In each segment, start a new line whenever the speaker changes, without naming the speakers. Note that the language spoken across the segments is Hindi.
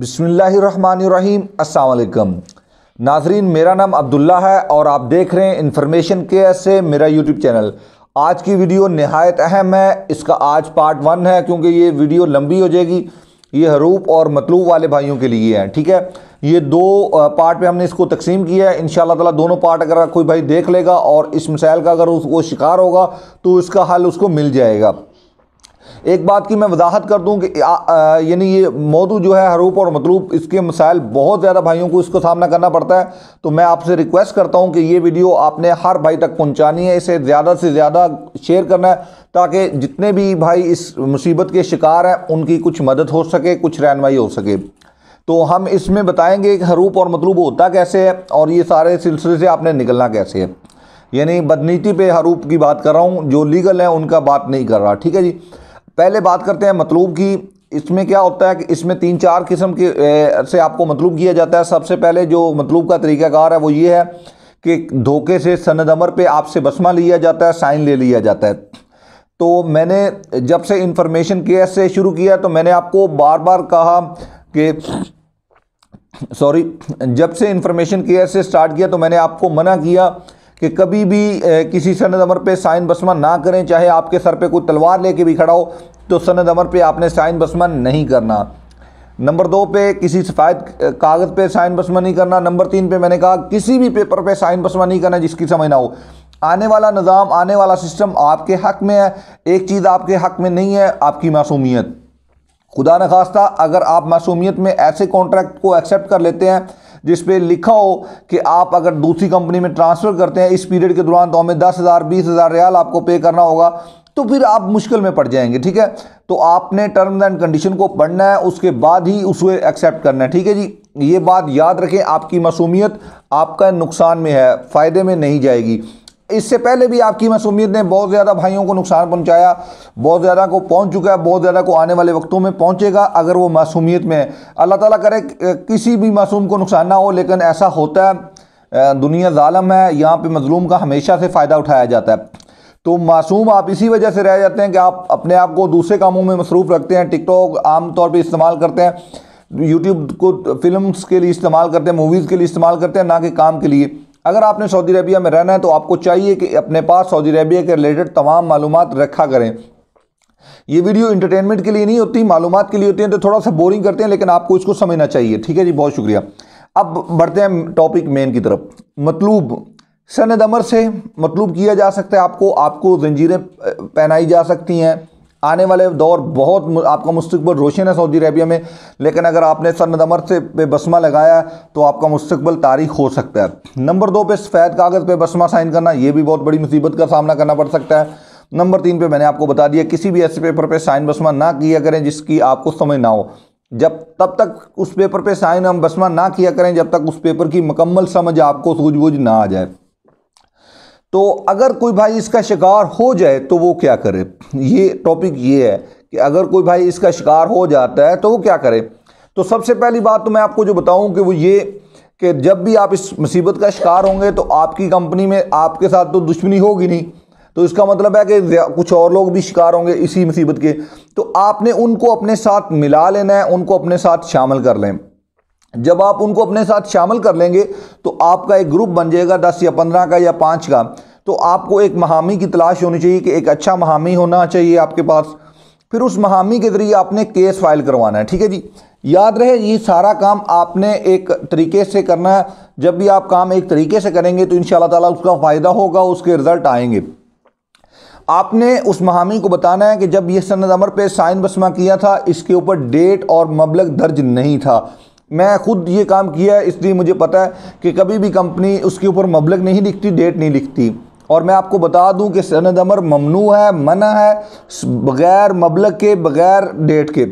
बिसमीम् अल्लाम नाजरीन मेरा नाम अब्दुल्ला है और आप देख रहे हैं इन्फॉर्मेशन के से मेरा यूट्यूब चैनल आज की वीडियो नहायत अहम है इसका आज पार्ट वन है क्योंकि ये वीडियो लंबी हो जाएगी ये हरूप और मतलूब वाले भाइयों के लिए है ठीक है ये दो पार्ट में हमने इसको तकसीम किया है इन ताला दोनों पार्ट अगर कोई भाई देख लेगा और इस मिसाइल का अगर उसको शिकार होगा तो इसका हल उसको मिल जाएगा एक बात की मैं वजाहत कर दूं कि यानी ये मौजू जो है हरूप और मतलूब इसके मसाइल बहुत ज़्यादा भाइयों को इसको सामना करना पड़ता है तो मैं आपसे रिक्वेस्ट करता हूं कि ये वीडियो आपने हर भाई तक पहुंचानी है इसे ज़्यादा से ज़्यादा शेयर करना है ताकि जितने भी भाई इस मुसीबत के शिकार हैं उनकी कुछ मदद हो सके कुछ रहनमाई हो सके तो हम इसमें बताएंगे कि हरूप और मतलूब होता कैसे है और ये सारे सिलसिले से आपने निकलना कैसे है यानी बदनीति पे हरूप की बात कर रहा हूँ जो लीगल है उनका बात नहीं कर रहा ठीक है जी पहले बात करते हैं मतलूब की इसमें क्या होता है कि इसमें तीन चार किस्म के से आपको मतलूब किया जाता है सबसे पहले जो मतलूब का तरीकाकार है वो ये है कि धोखे से सनद अमर पर आपसे बसमा लिया जाता है साइन ले लिया जाता है तो मैंने जब से इंफॉर्मेशन केस से शुरू किया तो मैंने आपको बार बार कहा कि सॉरी जब से इंफॉर्मेशन केयर से स्टार्ट किया तो मैंने आपको मना किया कि कभी भी किसी सनद अमर पे साइन बसमा ना करें चाहे आपके सर पे कोई तलवार लेके भी खड़ा हो तो सनद अमर पे आपने साइन बसमा नहीं करना नंबर दो पे किसी सफ़ायद कागज़ पे साइन बसमा नहीं करना नंबर तीन पे मैंने कहा किसी भी पेपर पे साइन बसमा नहीं करना जिसकी समझ ना हो आने वाला निज़ाम आने वाला सिस्टम आपके हक में है एक चीज़ आपके हक में नहीं है आपकी मासूमियत खुदा न खास्ता अगर आप मासूमियत में ऐसे कॉन्ट्रैक्ट को एक्सेप्ट कर लेते हैं जिस पे लिखा हो कि आप अगर दूसरी कंपनी में ट्रांसफ़र करते हैं इस पीरियड के दौरान तो हमें दस हज़ार बीस हज़ार रियाल आपको पे करना होगा तो फिर आप मुश्किल में पड़ जाएंगे ठीक है तो आपने टर्म एंड कंडीशन को पढ़ना है उसके बाद ही उसे एक्सेप्ट करना है ठीक है जी ये बात याद रखें आपकी मसूमियत आपका नुकसान में है फ़ायदे में नहीं जाएगी इससे पहले भी आपकी मसूमियत ने बहुत ज़्यादा भाइयों को नुकसान पहुंचाया बहुत ज़्यादा को पहुंच चुका है बहुत ज़्यादा को आने वाले वक्तों में पहुंचेगा अगर वो मासूमियत में है अल्लाह ताला करे किसी भी मासूम को नुकसान ना हो लेकिन ऐसा होता है दुनिया ालम है यहाँ पर मजलूम का हमेशा से फ़ायदा उठाया जाता है तो मासूम आप इसी वजह से रह जाते हैं कि आप अपने आप को दूसरे कामों में मसरूफ़ रखते हैं टिकटॉक आम तौर पर इस्तेमाल करते हैं यूट्यूब को फिल्म के लिए इस्तेमाल करते हैं मूवीज़ के लिए इस्तेमाल करते हैं ना कि काम के लिए अगर आपने सऊदी अरबिया में रहना है तो आपको चाहिए कि अपने पास सऊदी अरबिया के रिलेटेड तमाम मालूम रखा करें ये वीडियो इंटरटेनमेंट के लिए नहीं होती मालूम के लिए होती है तो थोड़ा सा बोरिंग करते हैं लेकिन आपको इसको समझना चाहिए ठीक है जी बहुत शुक्रिया अब बढ़ते हैं टॉपिक मेन की तरफ मतलूब सनद अमर से मतलूब किया जा सकता है आपको आपको जंजीरें पहनाई जा सकती हैं आने वाले दौर बहुत आपका मुस्तबल रोशन है सऊदी अरबिया में लेकिन अगर आपने सनदमर से पे बसमा लगाया तो आपका मुस्तबल तारीख हो सकता है नंबर दो पे सफ़ेद कागज़ पे बसमा साइन करना ये भी बहुत बड़ी मुसीबत का सामना करना पड़ सकता है नंबर तीन पे मैंने आपको बता दिया किसी भी ऐसे पेपर पे साइन बसमा ना किया करें जिसकी आपको समझ ना हो जब तब तक उस पेपर पे साइन हम बसमा ना किया करें जब तक उस पेपर की मकम्मल समझ आपको सूझबूझ ना आ जाए तो अगर कोई भाई इसका शिकार हो जाए तो वो क्या करे ये टॉपिक ये है कि अगर कोई भाई इसका शिकार हो जाता है तो वो क्या करे तो सबसे पहली बात तो मैं आपको जो बताऊं कि वो ये कि जब भी आप इस मुसीबत का शिकार होंगे तो आपकी कंपनी में आपके साथ तो दुश्मनी होगी नहीं तो इसका मतलब है कि कुछ और लोग भी शिकार होंगे इसी मुसीबत के तो आपने उनको अपने साथ मिला लेना है उनको अपने साथ शामिल कर लें जब आप उनको अपने साथ शामिल कर लेंगे तो आपका एक ग्रुप बन जाएगा दस या पंद्रह का या पाँच का तो आपको एक महामी की तलाश होनी चाहिए कि एक अच्छा महामी होना चाहिए आपके पास फिर उस महामी के ज़रिए आपने केस फाइल करवाना है ठीक है जी याद रहे ये सारा काम आपने एक तरीके से करना है जब भी आप काम एक तरीके से करेंगे तो इन ताला उसका फ़ायदा होगा उसके रिज़ल्ट आएंगे आपने उस महामी को बताना है कि जब यह सन्नत अमर पे साइन बसमा किया था इसके ऊपर डेट और मबलग दर्ज नहीं था मैं खुद ये काम किया है इसलिए मुझे पता है कि कभी भी कंपनी उसके ऊपर मबलग नहीं लिखती डेट नहीं लिखती और मैं आपको बता दूं कि सनद अमर ममनू है मना है बगैर मबलग के बगैर डेट के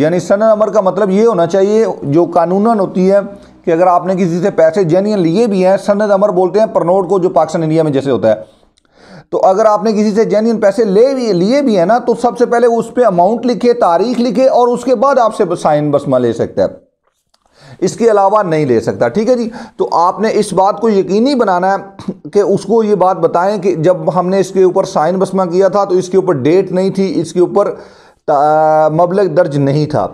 यानी सनद अमर का मतलब ये होना चाहिए जो कानूनन होती है कि अगर आपने किसी से पैसे जेन्यन लिए भी हैं सनद अमर बोलते हैं प्रनोड को जो पाकिस्तान इंडिया में जैसे होता है तो अगर आपने किसी से जेन्यन पैसे ले भी लिए भी हैं ना तो सबसे पहले उस पर अमाउंट लिखे तारीख लिखे और उसके बाद आपसे साइन बसमा ले सकता है इसके अलावा नहीं ले सकता ठीक है जी तो आपने इस बात को यकीनी बनाना है कि उसको ये बात बताएं कि जब हमने इसके ऊपर साइन बसमा किया था तो इसके ऊपर डेट नहीं थी इसके ऊपर मबलग दर्ज नहीं था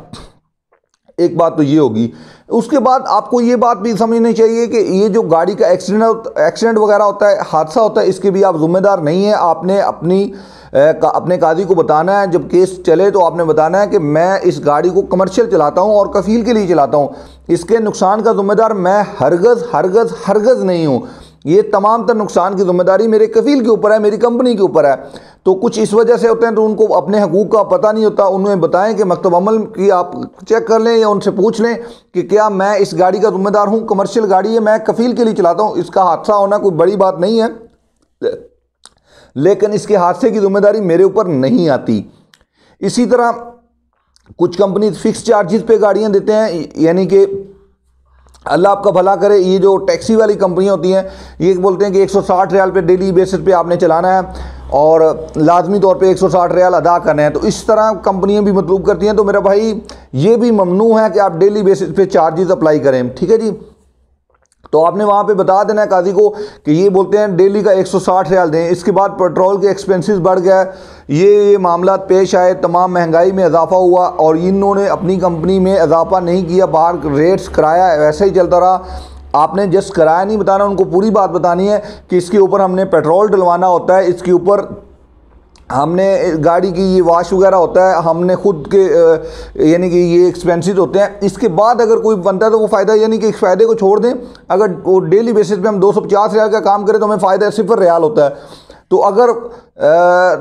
एक बात तो ये होगी उसके बाद आपको ये बात भी समझनी चाहिए कि ये जो गाड़ी का एक्सीडेंट एक्सीडेंट वगैरह होता है हादसा होता है इसके भी आप जिम्मेदार नहीं हैं आपने अपनी का, अपने काजी को बताना है जब केस चले तो आपने बताना है कि मैं इस गाड़ी को कमर्शियल चलाता हूँ और कफील के लिए चलाता हूँ इसके नुकसान का जिम्मेदार मैं हरगज़ हरगज़ हरगज़ नहीं हूँ ये तमाम तर नुकसान की जिम्मेदारी मेरे कफील के ऊपर है मेरी कंपनी के ऊपर है तो कुछ इस वजह से होते हैं तो उनको अपने हकूक़ का पता नहीं होता उन्हें बताएं कि मकतब अमल की आप चेक कर लें या उनसे पूछ लें कि क्या मैं इस गाड़ी का जिम्मेदार हूँ कमर्शियल गाड़ी है मैं कफील के लिए चलाता हूँ इसका हादसा होना कोई बड़ी बात नहीं है लेकिन इसके हादसे की जिम्मेदारी मेरे ऊपर नहीं आती इसी तरह कुछ कंपनी फिक्स चार्जेस पे गाड़ियाँ देते हैं यानी कि अल्लाह आपका भला करे ये जो टैक्सी वाली कंपनियाँ होती हैं ये बोलते हैं कि 160 रियाल पर डेली बेसिस पे आपने चलाना है और लाजमी तौर पे 160 रियाल अदा करना है तो इस तरह कंपनियां भी मतलूब करती हैं तो मेरा भाई ये भी ममनू है कि आप डेली बेसिस पे चार्जेस अप्लाई करें ठीक है जी तो आपने वहाँ पे बता देना है काजी को कि ये बोलते हैं डेली का 160 रियाल दें इसके बाद पेट्रोल के एक्सपेंसेस बढ़ गया ये ये मामला पेश आए तमाम महंगाई में इजाफा हुआ और इन्होंने अपनी कंपनी में इजाफा नहीं किया बाहर रेट्स किराया वैसे ही चलता रहा आपने जस्ट कराया नहीं बताना उनको पूरी बात बतानी है कि इसके ऊपर हमने पेट्रोल डलवाना होता है इसके ऊपर हमने गाड़ी की ये वाश वगैरह होता है हमने खुद के यानी कि ये एक्सपेंसिव होते हैं इसके बाद अगर कोई बनता है तो वो फ़ायदा यानी कि फ़ायदे को छोड़ दें अगर वो डेली बेसिस पे हम दो सौ पचास रियाल का काम करें तो हमें फ़ायदा सिफर रियाल होता है तो अगर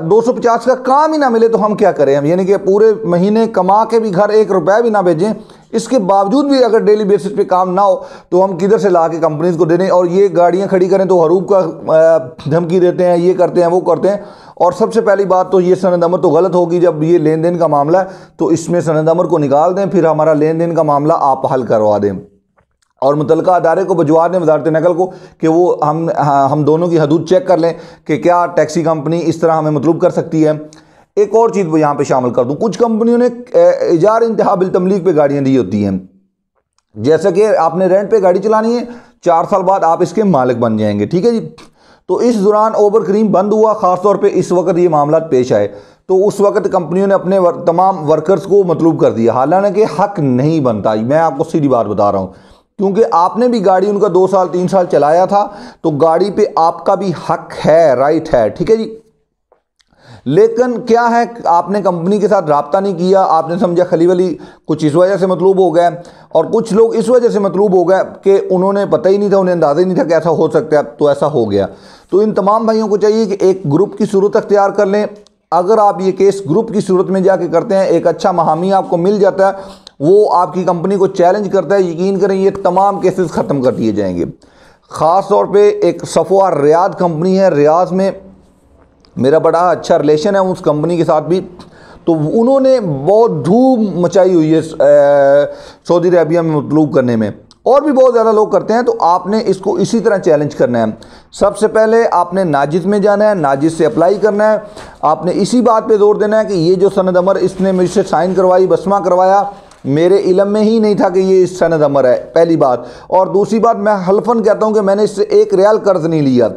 दो सौ पचास का काम ही ना मिले तो हम क्या करें हम यानी कि पूरे महीने कमा के भी घर एक रुपया भी ना भेजें इसके बावजूद भी अगर डेली बेसिस पे काम ना हो तो हम किधर से ला के कंपनीज को देने और ये गाड़ियाँ खड़ी करें तो हरूब का धमकी देते हैं ये करते हैं वो करते हैं और सबसे पहली बात तो ये सनद अमर तो गलत होगी जब ये लेन देन का मामला है तो इसमें सनद अमर को निकाल दें फिर हमारा लेन देन का मामला आप हल करवा दें और मुतल अदारे को भिजवा दें वजारत नकल को कि वो हम हाँ, हम दोनों की हदूद चेक कर लें कि क्या टैक्सी कंपनी इस तरह हमें मतलूब कर सकती है एक और चीज़ वो यहाँ पे शामिल कर दूँ कुछ कंपनियों ने इजार इंतहा बिल तमलीक पे गाड़ियाँ दी होती हैं जैसा कि आपने रेंट पे गाड़ी चलानी है चार साल बाद आप इसके मालिक बन जाएंगे ठीक है जी तो इस दौरान ओवर क्रीम बंद हुआ ख़ासतौर पर इस वक्त ये मामला पेश आए तो उस वक्त कंपनियों ने अपने वर, तमाम वर्कर्स को मतलूब कर दिया हालांकि हक नहीं बनता मैं आपको सीधी बात बता रहा हूँ क्योंकि आपने भी गाड़ी उनका दो साल तीन साल चलाया था तो गाड़ी पे आपका भी हक है राइट है ठीक है जी लेकिन क्या है आपने कंपनी के साथ रबता नहीं किया आपने समझा खली वली कुछ इस वजह से मतलूब हो गए और कुछ लोग इस वजह से मतलूब हो गए कि उन्होंने पता ही नहीं था उन्हें अंदाज़ा ही नहीं था कि ऐसा हो सकता है तो ऐसा हो गया तो इन तमाम भाइयों को चाहिए कि एक ग्रुप की सूरत अख्तियार कर लें अगर आप ये केस ग्रुप की सूरत में जाके करते हैं एक अच्छा महामी आपको मिल जाता है वो आपकी कंपनी को चैलेंज करता है यकीन करें ये तमाम केसेस ख़त्म कर दिए जाएंगे ख़ास तौर पे एक सफोआ रियाद कंपनी है रियाज में मेरा बड़ा अच्छा रिलेशन है उस कंपनी के साथ भी तो उन्होंने बहुत धूम मचाई हुई है सऊदी अरबिया में मतलूब करने में और भी बहुत ज़्यादा लोग करते हैं तो आपने इसको इसी तरह चैलेंज करना है सबसे पहले आपने नाजिद में जाना है नाजिद से अप्लाई करना है आपने इसी बात पे जोर देना है कि ये जो सनद अमर इसने मुझसे साइन करवाई बसमा करवाया मेरे इलम में ही नहीं था कि ये सनद अमर है पहली बात और दूसरी बात मैं हल्फन कहता हूँ कि मैंने इससे एक रियाल कर्ज़ नहीं लिया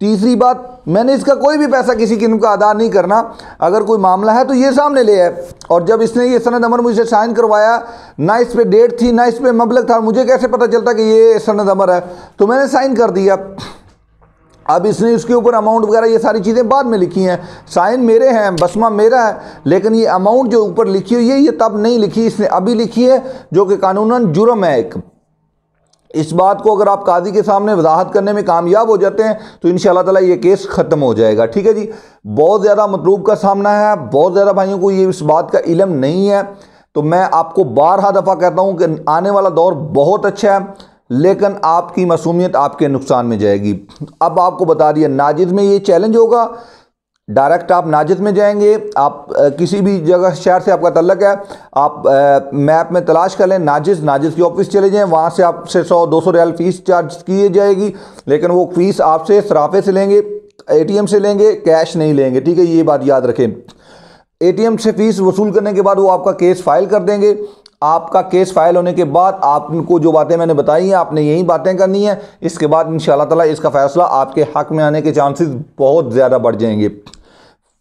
तीसरी बात मैंने इसका कोई भी पैसा किसी किस्म का अदा नहीं करना अगर कोई मामला है तो ये सामने ले आए और जब इसने ये सनद अमर मुझे साइन करवाया ना इस पर डेट थी ना इस पर मबलक था मुझे कैसे पता चलता कि ये सनद अमर है तो मैंने साइन कर दिया अब इसने उसके ऊपर अमाउंट वगैरह ये सारी चीज़ें बाद में लिखी हैं साइन मेरे हैं बसमा मेरा है लेकिन ये अमाउंट जो ऊपर लिखी हुई है ये तब नहीं लिखी इसने अभी लिखी है जो कि कानूनन जुर्म है एक इस बात को अगर आप काजी के सामने वजाहत करने में कामयाब हो जाते हैं तो इन ताला ये केस ख़त्म हो जाएगा ठीक है जी बहुत ज़्यादा मतलूब का सामना है बहुत ज़्यादा भाइयों को ये इस बात का इलम नहीं है तो मैं आपको बारह दफ़ा कहता हूँ कि आने वाला दौर बहुत अच्छा है लेकिन आपकी मसूमियत आपके नुकसान में जाएगी अब आपको बता दिया नाजिद में ये चैलेंज होगा डायरेक्ट आप नाजद में जाएंगे आप किसी भी जगह शहर से आपका तल्लक है आप मैप में तलाश कर लें नाजिज नाजिज की ऑफिस चले जाएं वहाँ से आपसे सौ दो सौ रियाल फ़ीस चार्ज किए जाएगी लेकिन वो फ़ीस आपसे सराफे से लेंगे एटीएम से लेंगे कैश नहीं लेंगे ठीक है ये बात याद रखें एटीएम से फ़ीस वसूल करने के बाद वो आपका केस फाइल कर देंगे आपका केस फाइल होने के बाद आपको जो बातें मैंने बताई हैं आपने यही बातें करनी है इसके बाद इन ताला इसका फ़ैसला आपके हक में आने के चांसेस बहुत ज़्यादा बढ़ जाएंगे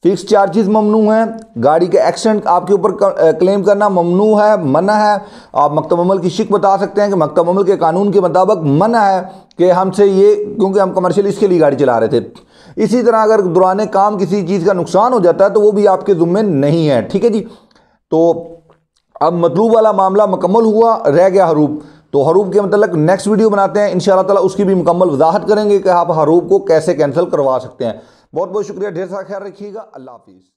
फिक्स चार्जेस ममनू हैं गाड़ी के एक्सीडेंट आपके ऊपर क्लेम करना ममनू है मना है आप मकतब अमल की शिक बता सकते हैं कि मकतब अमल के कानून के मुताबिक मना है कि हमसे ये क्योंकि हम कमर्शियल इसके लिए गाड़ी चला रहे थे इसी तरह अगर दुराने काम किसी चीज़ का नुकसान हो जाता है तो वो भी आपके ज़ुम्मे नहीं है ठीक है जी तो अब मतलूब वाला मामला मुकम्मल हुआ रह गया हरूप तो हरूप के मतलब नेक्स्ट वीडियो बनाते हैं इन ताला उसकी भी मुकम्मल वजाहत करेंगे कि आप हरूप को कैसे कैंसिल करवा सकते हैं बहुत बहुत शुक्रिया ढेर सारा ख्याल रखिएगा अल्लाह हाफिज़